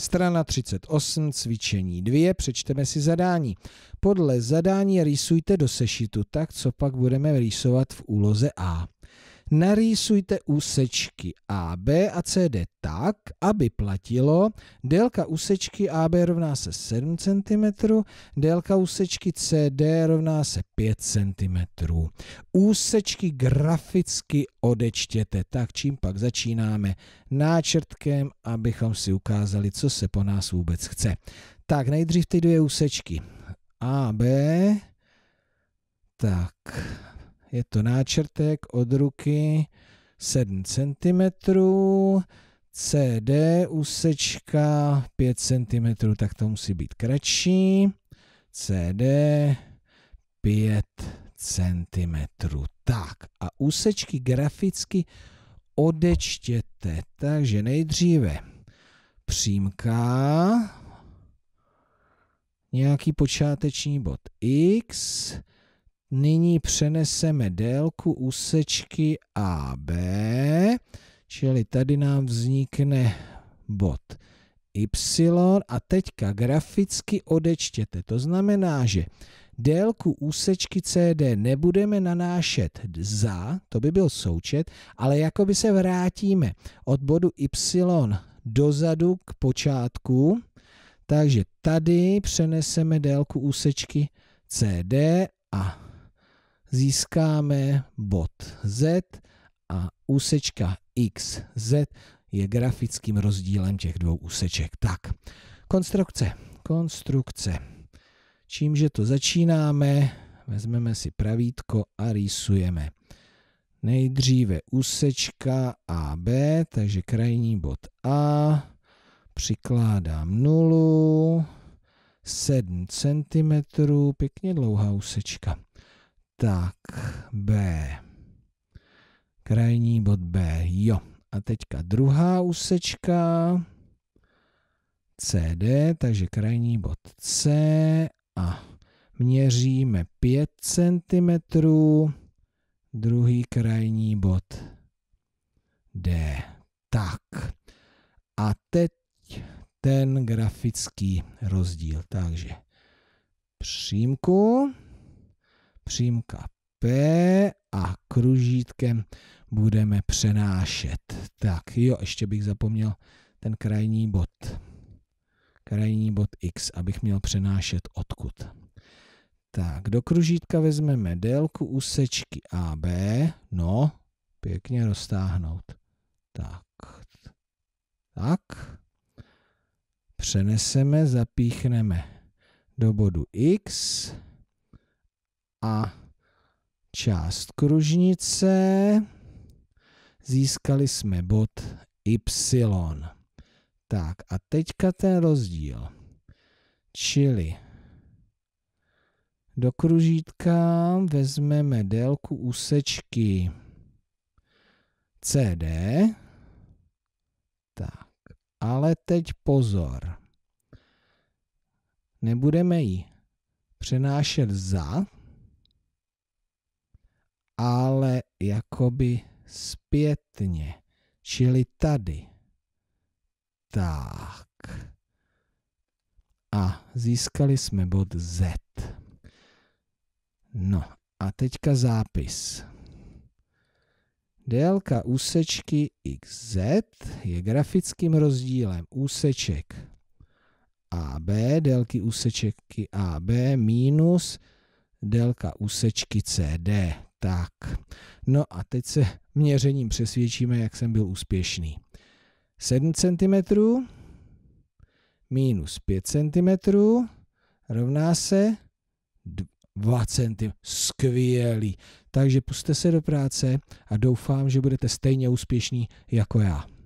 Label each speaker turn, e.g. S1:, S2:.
S1: Strana 38, cvičení 2, přečteme si zadání. Podle zadání rýsujte do sešitu tak, co pak budeme rýsovat v úloze A narýsujte úsečky AB a CD tak, aby platilo délka úsečky AB rovná se 7 cm, délka úsečky CD rovná se 5 cm. Úsečky graficky odečtěte tak, čím pak začínáme náčrtkem, abychom si ukázali, co se po nás vůbec chce. Tak nejdřív ty dvě úsečky. AB, tak je to náčrtek od ruky 7 cm, CD úsečka 5 cm, tak to musí být kratší, CD 5 cm. Tak a úsečky graficky odečtěte, takže nejdříve přímka, nějaký počáteční bod x, Nyní přeneseme délku úsečky AB, čili tady nám vznikne bod Y a teďka graficky odečtěte. To znamená, že délku úsečky CD nebudeme nanášet za, to by byl součet, ale jako by se vrátíme od bodu Y dozadu k počátku, takže tady přeneseme délku úsečky CD a získáme bod Z a úsečka XZ je grafickým rozdílem těch dvou úseček. Tak, konstrukce. Konstrukce. Čímže to začínáme, vezmeme si pravítko a rýsujeme. Nejdříve úsečka AB, takže krajní bod A, přikládám nulu, 7 cm, pěkně dlouhá úsečka. Tak, B. Krajní bod B, jo. A teďka druhá úsečka. CD, takže krajní bod C a měříme 5 cm, druhý krajní bod D. Tak. A teď ten grafický rozdíl. Takže přímku přímka P a kružítkem budeme přenášet. Tak jo, ještě bych zapomněl ten krajní bod. Krajní bod X, abych měl přenášet odkud. Tak, do kružítka vezmeme délku úsečky AB. No, pěkně roztáhnout. Tak. Tak. Přeneseme, zapíchneme do bodu X a část kružnice. Získali jsme bod y. Tak a teďka ten rozdíl. Čili do kružítka vezmeme délku úsečky CD. Tak, ale teď pozor. Nebudeme ji přenášet za, jakoby zpětně, čili tady. Tak. A získali jsme bod Z. No a teďka zápis. Délka úsečky XZ je grafickým rozdílem úseček AB, délky úsečky AB minus délka úsečky CD. Tak, no a teď se měřením přesvědčíme, jak jsem byl úspěšný. 7 cm minus 5 cm rovná se 2 cm. Skvělý. Takže puste se do práce a doufám, že budete stejně úspěšní jako já.